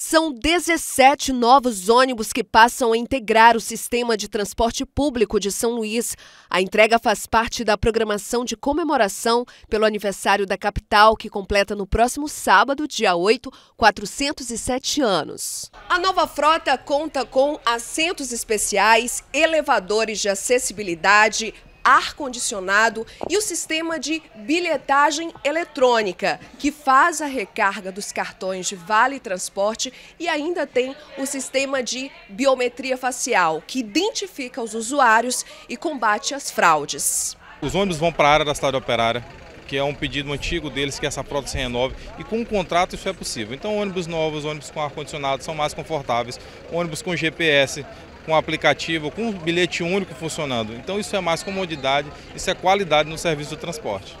São 17 novos ônibus que passam a integrar o sistema de transporte público de São Luís. A entrega faz parte da programação de comemoração pelo aniversário da capital, que completa no próximo sábado, dia 8, 407 anos. A nova frota conta com assentos especiais, elevadores de acessibilidade, ar-condicionado e o sistema de bilhetagem eletrônica, que faz a recarga dos cartões de Vale Transporte e ainda tem o sistema de biometria facial, que identifica os usuários e combate as fraudes. Os ônibus vão para a área da cidade operária, que é um pedido antigo deles que essa frota se renove e com um contrato isso é possível. Então ônibus novos, ônibus com ar-condicionado são mais confortáveis, ônibus com GPS, com aplicativo, com bilhete único funcionando. Então isso é mais comodidade, isso é qualidade no serviço do transporte.